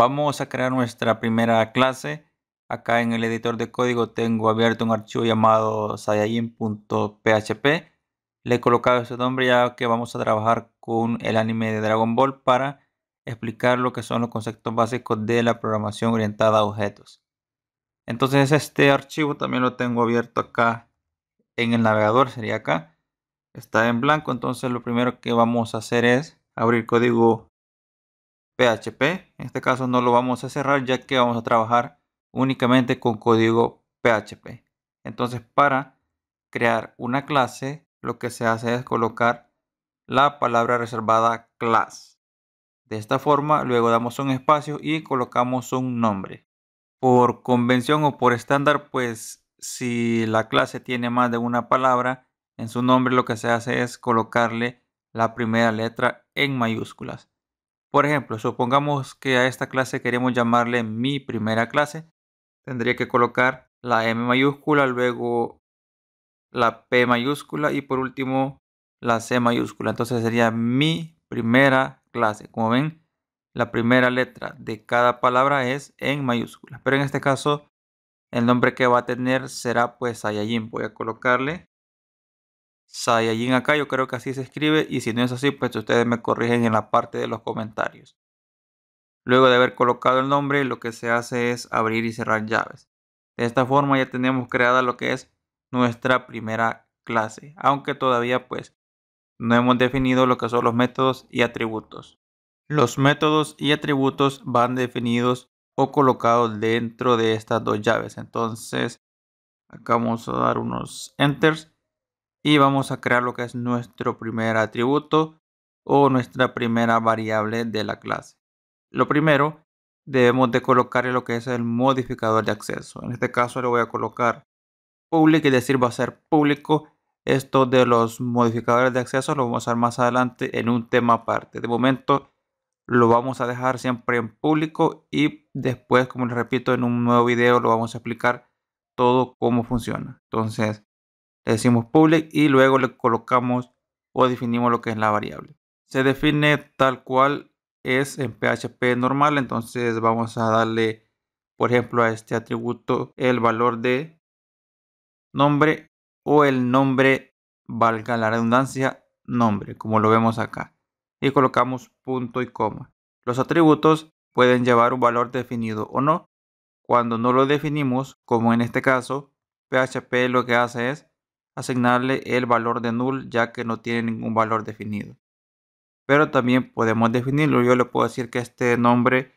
Vamos a crear nuestra primera clase. Acá en el editor de código tengo abierto un archivo llamado saiyajin.php. Le he colocado ese nombre ya que vamos a trabajar con el anime de Dragon Ball para explicar lo que son los conceptos básicos de la programación orientada a objetos. Entonces este archivo también lo tengo abierto acá en el navegador, sería acá. Está en blanco, entonces lo primero que vamos a hacer es abrir código PHP. En este caso no lo vamos a cerrar ya que vamos a trabajar únicamente con código PHP. Entonces para crear una clase lo que se hace es colocar la palabra reservada class. De esta forma luego damos un espacio y colocamos un nombre. Por convención o por estándar pues si la clase tiene más de una palabra en su nombre lo que se hace es colocarle la primera letra en mayúsculas. Por ejemplo, supongamos que a esta clase queremos llamarle mi primera clase. Tendría que colocar la M mayúscula, luego la P mayúscula y por último la C mayúscula. Entonces sería mi primera clase. Como ven, la primera letra de cada palabra es en mayúscula. Pero en este caso, el nombre que va a tener será pues Saiyajin. Voy a colocarle Saiyajin acá, yo creo que así se escribe y si no es así, pues ustedes me corrigen en la parte de los comentarios. Luego de haber colocado el nombre, lo que se hace es abrir y cerrar llaves. De esta forma ya tenemos creada lo que es nuestra primera clase, aunque todavía pues no hemos definido lo que son los métodos y atributos. Los métodos y atributos van definidos o colocados dentro de estas dos llaves. Entonces, acá vamos a dar unos enters y vamos a crear lo que es nuestro primer atributo o nuestra primera variable de la clase. Lo primero, debemos de colocar lo que es el modificador de acceso. En este caso le voy a colocar public y decir va a ser público. Esto de los modificadores de acceso lo vamos a usar más adelante en un tema aparte. De momento lo vamos a dejar siempre en público y después, como les repito, en un nuevo video lo vamos a explicar todo cómo funciona. Entonces, le decimos public y luego le colocamos o definimos lo que es la variable. Se define tal cual es en PHP normal, entonces vamos a darle, por ejemplo, a este atributo el valor de nombre o el nombre, valga la redundancia, nombre, como lo vemos acá. Y colocamos punto y coma. Los atributos pueden llevar un valor definido o no. Cuando no lo definimos, como en este caso, PHP lo que hace es asignarle el valor de null ya que no tiene ningún valor definido. Pero también podemos definirlo. Yo le puedo decir que este nombre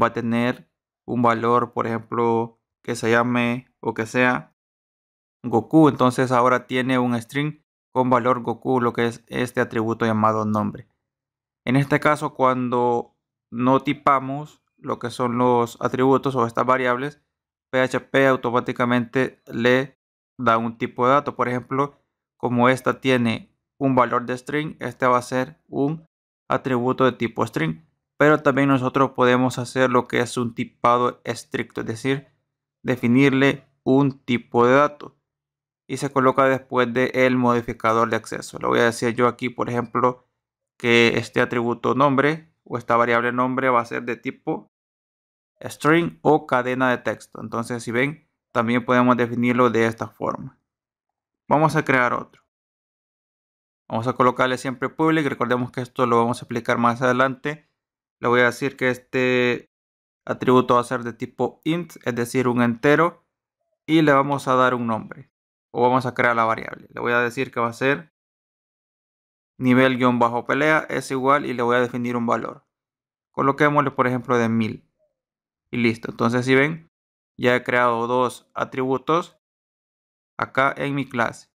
va a tener un valor, por ejemplo, que se llame o que sea Goku. Entonces ahora tiene un string con valor Goku, lo que es este atributo llamado nombre. En este caso, cuando no tipamos lo que son los atributos o estas variables, PHP automáticamente le da un tipo de dato. Por ejemplo, como esta tiene un valor de string, este va a ser un atributo de tipo string. Pero también nosotros podemos hacer lo que es un tipado estricto, es decir, definirle un tipo de dato y se coloca después del el modificador de acceso. lo voy a decir yo aquí, por ejemplo, que este atributo nombre o esta variable nombre va a ser de tipo string o cadena de texto. Entonces, si ven, también podemos definirlo de esta forma. Vamos a crear otro. Vamos a colocarle siempre public. Recordemos que esto lo vamos a explicar más adelante. Le voy a decir que este atributo va a ser de tipo int, es decir, un entero. Y le vamos a dar un nombre. O vamos a crear la variable. Le voy a decir que va a ser nivel-pelea bajo es igual y le voy a definir un valor. Coloquémosle por ejemplo de 1000. Y listo. Entonces si ven, ya he creado dos atributos acá en mi clase.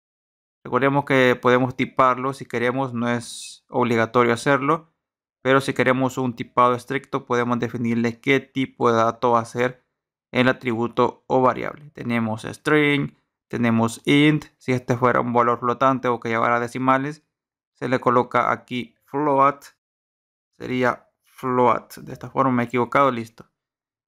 Recordemos que podemos tiparlo si queremos, no es obligatorio hacerlo, pero si queremos un tipado estricto podemos definirle qué tipo de dato va a ser el atributo o variable. Tenemos string, tenemos int, si este fuera un valor flotante o que llevara decimales, se le coloca aquí float, sería float, de esta forma me he equivocado, listo.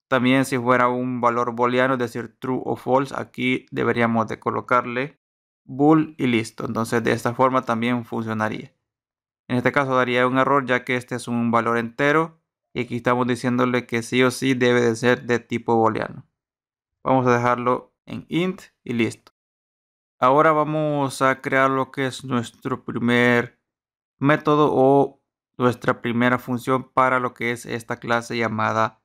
También si fuera un valor booleano, es decir, true o false, aquí deberíamos de colocarle bool y listo. Entonces de esta forma también funcionaría. En este caso daría un error ya que este es un valor entero y aquí estamos diciéndole que sí o sí debe de ser de tipo booleano. Vamos a dejarlo en int y listo. Ahora vamos a crear lo que es nuestro primer método o nuestra primera función para lo que es esta clase llamada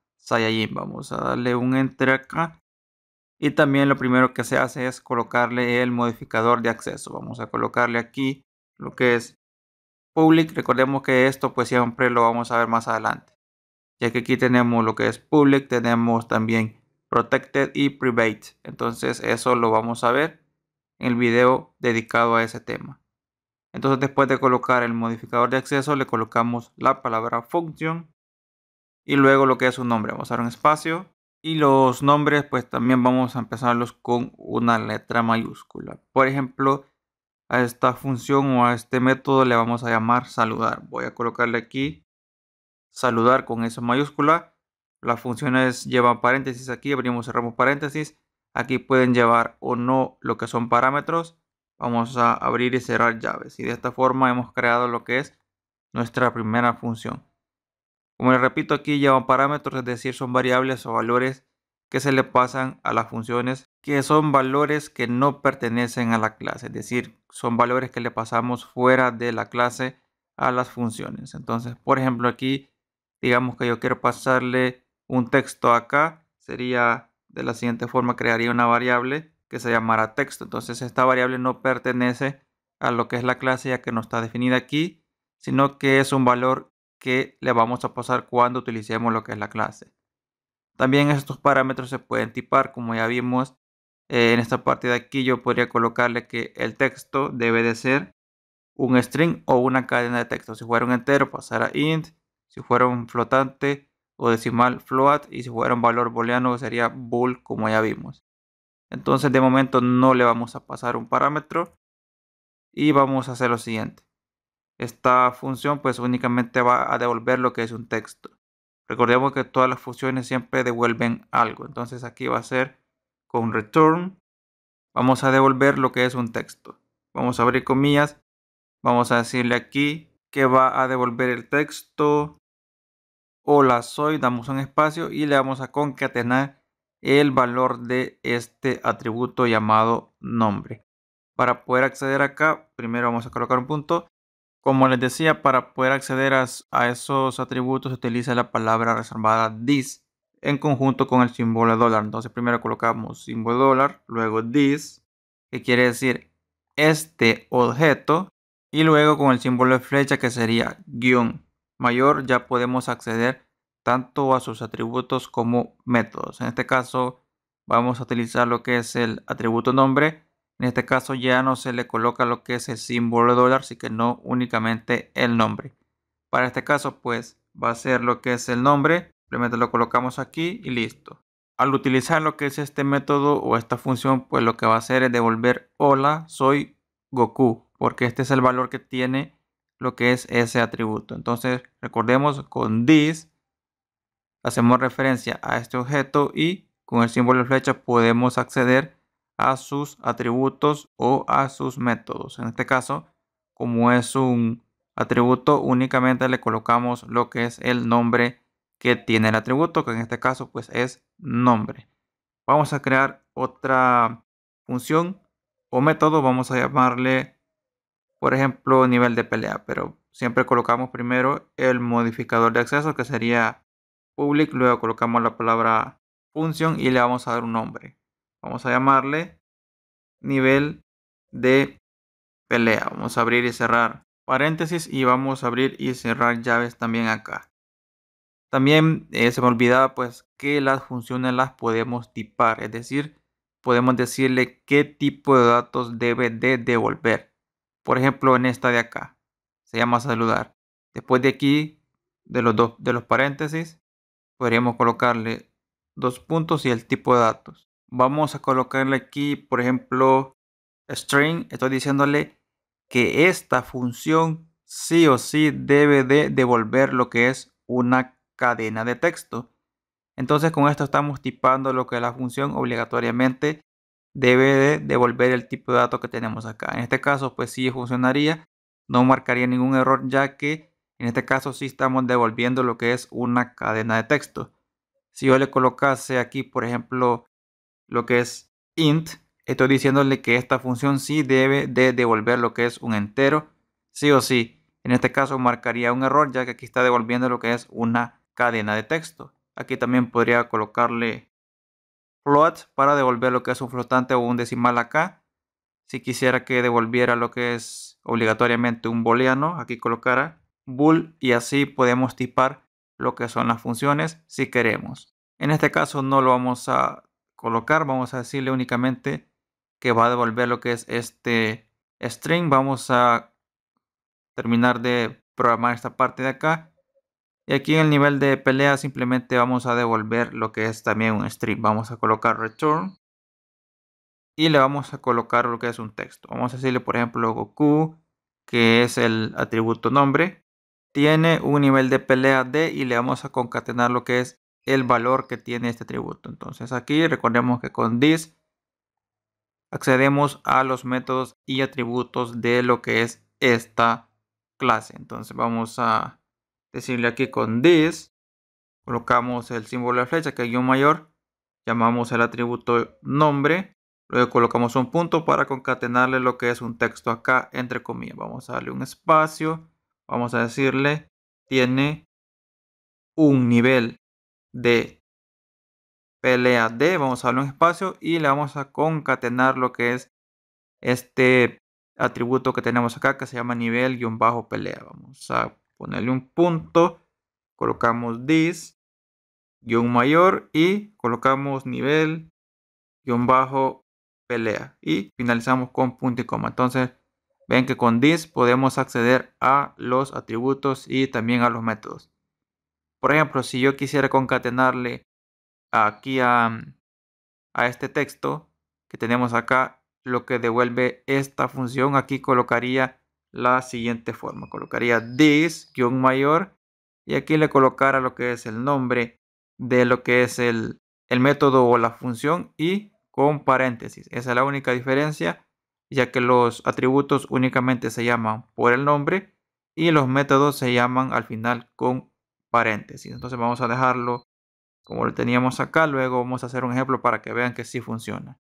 Vamos a darle un enter acá. Y también lo primero que se hace es colocarle el modificador de acceso. Vamos a colocarle aquí lo que es public. Recordemos que esto pues siempre lo vamos a ver más adelante. Ya que aquí tenemos lo que es public, tenemos también protected y private. Entonces eso lo vamos a ver en el video dedicado a ese tema. Entonces después de colocar el modificador de acceso le colocamos la palabra function y luego lo que es un nombre. Vamos a dar un espacio y los nombres pues también vamos a empezarlos con una letra mayúscula. Por ejemplo, a esta función o a este método le vamos a llamar saludar. Voy a colocarle aquí saludar con esa mayúscula. Las funciones llevan paréntesis aquí, abrimos, cerramos paréntesis. Aquí pueden llevar o no lo que son parámetros. Vamos a abrir y cerrar llaves. Y de esta forma hemos creado lo que es nuestra primera función. Como les repito, aquí llevan parámetros, es decir, son variables o valores que se le pasan a las funciones, que son valores que no pertenecen a la clase, es decir, son valores que le pasamos fuera de la clase a las funciones. Entonces, por ejemplo, aquí, digamos que yo quiero pasarle un texto acá, sería de la siguiente forma, crearía una variable que se llamará texto. Entonces, esta variable no pertenece a lo que es la clase ya que no está definida aquí, sino que es un valor que le vamos a pasar cuando utilicemos lo que es la clase. También estos parámetros se pueden tipar, como ya vimos eh, en esta parte de aquí yo podría colocarle que el texto debe de ser un string o una cadena de texto. Si fuera un entero pasará int, si fuera un flotante o decimal float y si fuera un valor booleano sería bool como ya vimos. Entonces de momento no le vamos a pasar un parámetro y vamos a hacer lo siguiente. Esta función pues únicamente va a devolver lo que es un texto. Recordemos que todas las funciones siempre devuelven algo. Entonces aquí va a ser con return. Vamos a devolver lo que es un texto. Vamos a abrir comillas. Vamos a decirle aquí que va a devolver el texto. Hola soy. Damos un espacio y le vamos a concatenar el valor de este atributo llamado nombre. Para poder acceder acá, primero vamos a colocar un punto como les decía, para poder acceder a, esos atributos se utiliza la palabra reservada this en conjunto con el símbolo de dólar. Entonces primero colocamos símbolo de dólar, luego this, que quiere decir este objeto, y luego con el símbolo de flecha que sería guión mayor ya podemos acceder tanto a sus atributos como métodos. En este caso vamos a utilizar lo que es el atributo nombre en este caso ya no se le coloca lo que es el símbolo de dólar, así que no únicamente el nombre. Para este caso pues va a ser lo que es el nombre, simplemente lo colocamos aquí y listo. Al utilizar lo que es este método o esta función, pues lo que va a hacer es devolver hola, soy Goku, porque este es el valor que tiene lo que es ese atributo. Entonces recordemos con this hacemos referencia a este objeto y con el símbolo de flecha podemos acceder a sus atributos o a sus métodos. En este caso, como es un atributo, únicamente le colocamos lo que es el nombre que tiene el atributo, que en este caso pues es nombre. Vamos a crear otra función o método, vamos a llamarle, por ejemplo, nivel de pelea, pero siempre colocamos primero el modificador de acceso que sería public, luego colocamos la palabra función y le vamos a dar un nombre vamos a llamarle nivel de pelea. Vamos a abrir y cerrar paréntesis y vamos a abrir y cerrar llaves también acá. También eh, se me olvidaba pues que las funciones las podemos tipar, es decir, podemos decirle qué tipo de datos debe de devolver. Por ejemplo, en esta de acá, se llama saludar. Después de aquí, de los, dos, de los paréntesis, podríamos colocarle dos puntos y el tipo de datos vamos a colocarle aquí, por ejemplo, string. Estoy diciéndole que esta función sí o sí debe de devolver lo que es una cadena de texto. Entonces con esto estamos tipando lo que la función obligatoriamente debe de devolver el tipo de dato que tenemos acá. En este caso pues sí funcionaría, no marcaría ningún error ya que en este caso sí estamos devolviendo lo que es una cadena de texto. Si yo le colocase aquí por ejemplo lo que es int, estoy diciéndole que esta función sí debe de devolver lo que es un entero, sí o sí. En este caso marcaría un error ya que aquí está devolviendo lo que es una cadena de texto. Aquí también podría colocarle float para devolver lo que es un flotante o un decimal acá. Si quisiera que devolviera lo que es obligatoriamente un booleano, aquí colocara bool y así podemos tipar lo que son las funciones si queremos. En este caso no lo vamos a colocar, vamos a decirle únicamente que va a devolver lo que es este string. Vamos a terminar de programar esta parte de acá. Y aquí en el nivel de pelea simplemente vamos a devolver lo que es también un string. Vamos a colocar return. Y le vamos a colocar lo que es un texto. Vamos a decirle por ejemplo Goku, que es el atributo nombre. Tiene un nivel de pelea D y le vamos a concatenar lo que es el valor que tiene este atributo. Entonces aquí recordemos que con this accedemos a los métodos y atributos de lo que es esta clase. Entonces vamos a decirle aquí con this, colocamos el símbolo de flecha que es guión mayor, llamamos el atributo nombre, luego colocamos un punto para concatenarle lo que es un texto acá entre comillas. Vamos a darle un espacio, vamos a decirle tiene un nivel de pelea de vamos a darle un espacio y le vamos a concatenar lo que es este atributo que tenemos acá que se llama nivel-pelea. bajo Vamos a ponerle un punto, colocamos this, un mayor y colocamos nivel, guión bajo, pelea. Y finalizamos con punto y coma. Entonces, ven que con this podemos acceder a los atributos y también a los métodos. Por ejemplo, si yo quisiera concatenarle aquí a, este texto que tenemos acá, lo que devuelve esta función, aquí colocaría la siguiente forma. Colocaría this, guión mayor, y aquí le colocara lo que es el nombre de lo que es el, el método o la función y con paréntesis. Esa es la única diferencia, ya que los atributos únicamente se llaman por el nombre y los métodos se llaman al final con paréntesis. Entonces vamos a dejarlo como lo teníamos acá. Luego vamos a hacer un ejemplo para que vean que sí funciona.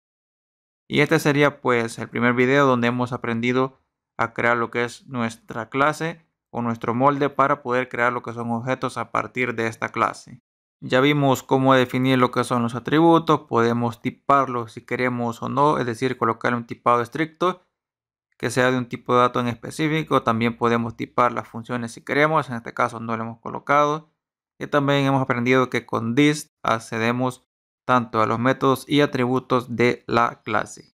Y este sería pues el primer video donde hemos aprendido a crear lo que es nuestra clase o nuestro molde para poder crear lo que son objetos a partir de esta clase. Ya vimos cómo definir lo que son los atributos, podemos tiparlos si queremos o no, es decir, colocar un tipado estricto que sea de un tipo de dato en específico. También podemos tipar las funciones si queremos, en este caso no lo hemos colocado. Y también hemos aprendido que con dist accedemos tanto a los métodos y atributos de la clase.